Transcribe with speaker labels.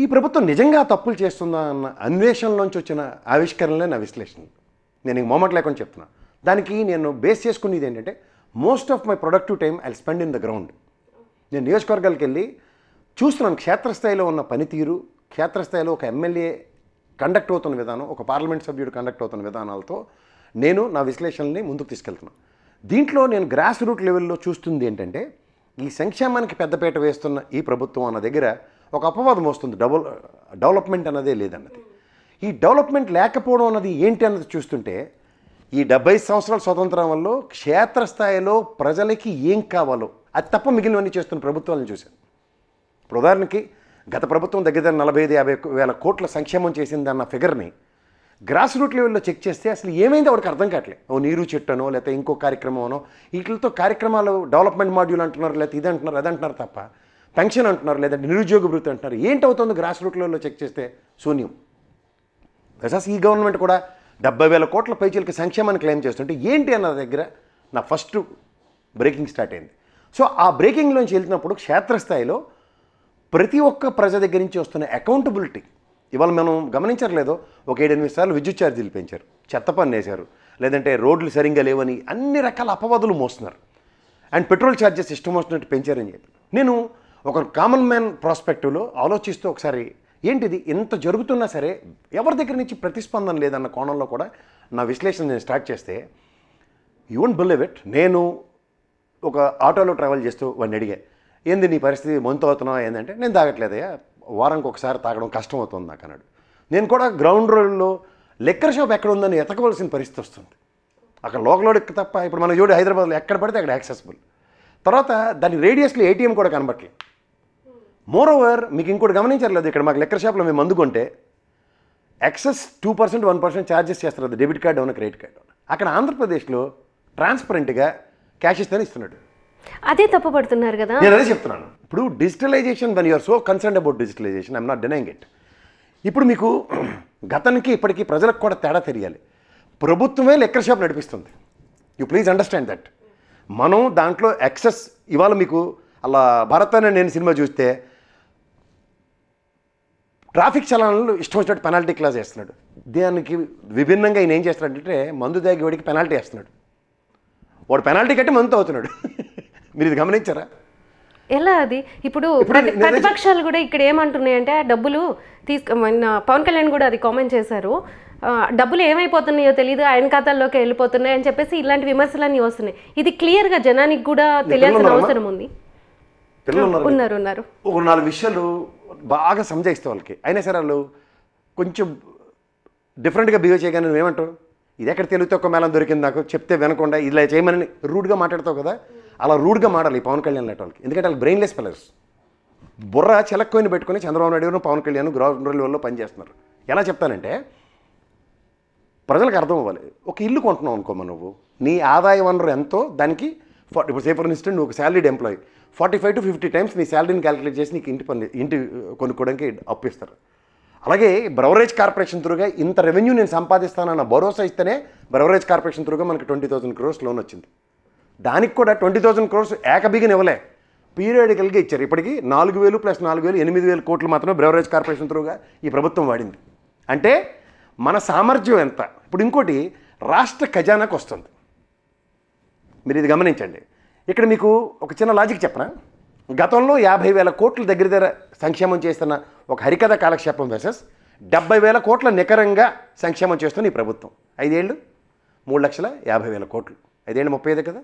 Speaker 1: ఈ ప్రభుత్వం నిజంగా తప్పులు చేస్తుందా అన్న అన్వేషణలోంచి వచ్చిన ఆవిష్కరణలే నా విశ్లేషణ నేను ఇంక మొమెంట్ లేకుండా చెప్తున్నా దానికి నేను బేస్ చేసుకునేది ఏంటంటే most of my productive time I spend in the ground నేను నియోజకవర్గాలకు వెళ్ళి చూస్తున్నాను క్షేత్రస్థాయిలో ఉన్న పనితీరు క్షేత్రస్థాయిలో ఒక ఎమ్మెల్యే కండక్ట్ అవుతున్న విధానం ఒక పార్లమెంట్ సభ్యుడు కండక్ట్ అవుతున్న విధానాలతో నేను నా విశ్లేషణని ముందుకు తీసుకెళ్తున్నాను దీంట్లో నేను గ్రాస్ రూట్ లెవెల్లో చూస్తుంది ఏంటంటే ఈ సంక్షేమానికి పెద్దపీట వేస్తున్న ఈ ప్రభుత్వం అన్న దగ్గర ఒక అపవాదం వస్తుంది డబల్ డెవలప్మెంట్ అన్నదే లేదన్నది ఈ డెవలప్మెంట్ లేకపోవడం అన్నది ఏంటి అన్నది చూస్తుంటే ఈ డెబ్బై సంవత్సరాల స్వతంత్రం వల్ల క్షేత్రస్థాయిలో ప్రజలకి ఏం కావాలో అది తప్ప మిగిలినవన్నీ చేస్తున్న ప్రభుత్వాలను చూశాను ఇప్పుడు ఉదాహరణకి గత ప్రభుత్వం దగ్గర నలభై ఐదు యాభై వేల కోట్ల సంక్షేమం చేసింది అన్న ఫిగర్ని గ్రాస్ రూట్ లెవెల్లో చెక్ చేస్తే అసలు ఏమైంది వాడికి అర్థం కావట్లేదు ఓ నీరు చెట్టనో లేకపోతే ఇంకో కార్యక్రమమనో వీటితో కార్యక్రమాలు డెవలప్మెంట్ మాడ్యూల్ అంటున్నారు లేకపోతే ఇది అంటున్నారు అది అంటున్నారు తప్ప పెన్షన్ అంటున్నారు లేదంటే నిరుద్యోగ వృత్తి అంటున్నారు అవుతుంది గ్రాస్ రూట్ లెవెల్లో చెక్ చేస్తే శూన్యం బికాస్ ఈ గవర్నమెంట్ కూడా డెబ్బై వేల కోట్ల పైచీలకి సంక్షేమాన్ని క్లెయిమ్ చేస్తుంటే ఏంటి అన్న దగ్గర నా ఫస్ట్ బ్రేకింగ్ స్టార్ట్ అయింది సో ఆ బ్రేకింగ్లోంచి వెళ్తున్నప్పుడు క్షేత్రస్థాయిలో ప్రతి ఒక్క ప్రజ దగ్గర నుంచి వస్తున్న అకౌంటబిలిటీ ఇవాళ మనం గమనించట్లేదో ఒక ఎనిమిది సార్లు విద్యుత్ ఛార్జీలు పెంచారు చెత్త పని వేశారు లేదంటే రోడ్లు సరిగ్గా లేవని అన్ని రకాల అపవాదులు మోస్తున్నారు అండ్ పెట్రోల్ ఛార్జెస్ ఇష్టం వచ్చినట్టు పెంచారని చెప్పి నేను ఒక కామన్ మ్యాన్ ప్రాస్పెక్టివ్లో ఆలోచిస్తూ ఒకసారి ఏంటిది ఎంత జరుగుతున్నా సరే ఎవరి దగ్గర నుంచి ప్రతిస్పందన లేదన్న కోణంలో కూడా నా విశ్లేషణ నేను స్టార్ట్ చేస్తే యూ వన్ బిలీవ్ ఇట్ నేను ఒక ఆటోలో ట్రావెల్ చేస్తూ వాడిని అడిగా ఏంది నీ పరిస్థితి మంతు అవుతున్నా ఏంటంటే నేను తాగట్లేదయ్యా వారానికి ఒకసారి తాగడం కష్టం అవుతుంది నాకు అన్నాడు నేను కూడా గ్రౌండ్ రోడ్లో లెక్కర్ షాప్ ఎక్కడ ఉందని ఎతకవలసిన పరిస్థితి వస్తుంది అక్కడ లోకల్ తప్ప ఇప్పుడు మనం చూడు హైదరాబాద్లో ఎక్కడ పడితే అక్కడ యాక్సెసిబుల్ తర్వాత దాని రేడియస్లో ఏటీఎం కూడా కనబట్లేదు మోరోవర్ మీకు ఇంకోటి గమనించట్లేదు ఇక్కడ మాకు లెక్కర్ షాప్లో మేము అందుకుంటే excess two percent one percent charges చేస్తారు డెబిట్ కార్డు అవునా క్రెడిట్ కార్డు అక్కడ ఆంధ్రప్రదేశ్లో ట్రాన్స్పరెంట్గా క్యాష్ ఇస్తేనే ఇస్తున్నాడు అదే తప్పు పడుతున్నారు కదా నేను అదే చెప్తున్నాను ఇప్పుడు digitalisation when you're so concern about digitalisation I'm not denying it ఇప్పుడు మీకు గతానికి ఇప్పటికీ ప్రజలకు కూడా తేడా తెలియాలి ప్రభుత్వమే లెక్కర్ షాప్ నడిపిస్తుంది యూ ప్లీజ్ అండర్స్టాండ్ దట్ మనం దాంట్లో ఎక్సెస్ ఇవాళ మీకు అలా భరత్ అనే నేను సినిమా చూస్తే ట్రాఫిక్ చలనాలు ఇష్టం వచ్చినట్టు పెనాల్టీ క్లాస్ చేస్తున్నాడు దానికి విభిన్నంగా ఆయన ఏం చేస్తున్నాడంటే మందు దాగి వాడికి పెనాల్టీ వేస్తున్నాడు వాడు పెనాల్టీ కట్టి మందు అవుతున్నాడు మీరు ఇది గమనించారా ఎలా అది ఇప్పుడు ప్రతిపక్షాలు కూడా ఇక్కడ ఏమంటున్నాయంటే డబ్బులు తీసుకు పవన్ కళ్యాణ్ కూడా అది కామెంట్ చేశారు డబ్బులు ఏమైపోతున్నాయో తెలియదు ఆయన ఖాతాల్లోకి వెళ్ళిపోతున్నాయి అని చెప్పేసి ఇలాంటి విమర్శలన్నీ వస్తున్నాయి ఇది క్లియర్గా జనానికి కూడా తెలియాల్సిన అవసరం ఉంది ఉన్నారు ఉన్నారు ఒక నాలుగు విషయాలు బాగా సంజాయిస్తే వాళ్ళకి అయినా సరే వాళ్ళు కొంచెం డిఫరెంట్గా బిహేవ్ చేయగానే నువ్వేమంటావు ఇది ఎక్కడ తెలివితే ఒక మేళం దొరికింది నాకు చెప్తే వినకుండా ఇలా చేయమని రూడ్గా మాట్లాడతావు కదా అలా రూడ్గా మాడాలి పవన్ కళ్యాణ్ లాంటి వాళ్ళకి ఎందుకంటే వాళ్ళు బ్రెయిన్లెస్ పిల్లర్స్ బుర్ర చిలక్కోయిని పెట్టుకుని చంద్రబాబు నాయుడు గారు పవన్ కళ్యాణ్ గ్రౌండ్ లెవెల్లో పనిచేస్తున్నారు ఎలా చెప్తానంటే ప్రజలకు అర్థం అవ్వాలి ఒక ఇల్లు కొంటున్నావు అనుకో నువ్వు నీ ఆదాయ వనరు ఎంతో దానికి ఫార్ ఇప్పుడు సే ఫర్ ఇన్స్టెంట్ నువ్వు ఒక salaried employee forty five to fifty times నీ శాలరీని క్యాలిక్యులేట్ చేసి నీకు ఇంటి పని ఇంటి uh, కొనుక్కోవడానికి అప్పు ఇస్తారు అలాగే బ్రవరేజ్ కార్పొరేషన్ త్రూగా ఇంత రెవెన్యూ నేను సంపాదిస్తానన్న భరోసా ఇస్తేనే బ్రవరేజ్ కార్పొరేషన్ త్రూగా మనకి ట్వంటీ థౌసండ్ క్రోర్స్ లోన్ వచ్చింది దానికి కూడా ట్వంటీ థౌసండ్ క్రోర్స్ ఏకబిగిన ఇవ్వలే పీరియడికల్గా ఇచ్చారు ఇప్పటికీ నాలుగు వేలు ప్లస్ నాలుగు వేలు ఎనిమిది వేలు కోట్లు మాత్రమే బ్రవరేజ్ కార్పొరేషన్ త్రూగా ఈ ప్రభుత్వం వాడింది అంటే మన సామర్థ్యం ఎంత ఇప్పుడు ఇంకోటి రాష్ట్ర ఖజానాకు వస్తుంది మీరు ఇది గమనించండి ఇక్కడ మీకు ఒక చిన్న లాజిక్ చెప్పనా గతంలో యాభై వేల కోట్ల దగ్గర దగ్గర సంక్షేమం చేస్తున్న ఒక హరికథ కాలక్షేపం వర్సెస్ డెబ్బై వేల కోట్ల నికరంగా సంక్షేమం చేస్తున్న ఈ ప్రభుత్వం ఐదేళ్ళు మూడు లక్షల యాభై వేల కోట్లు ఐదేళ్ళు ముప్పై ఐదు కదా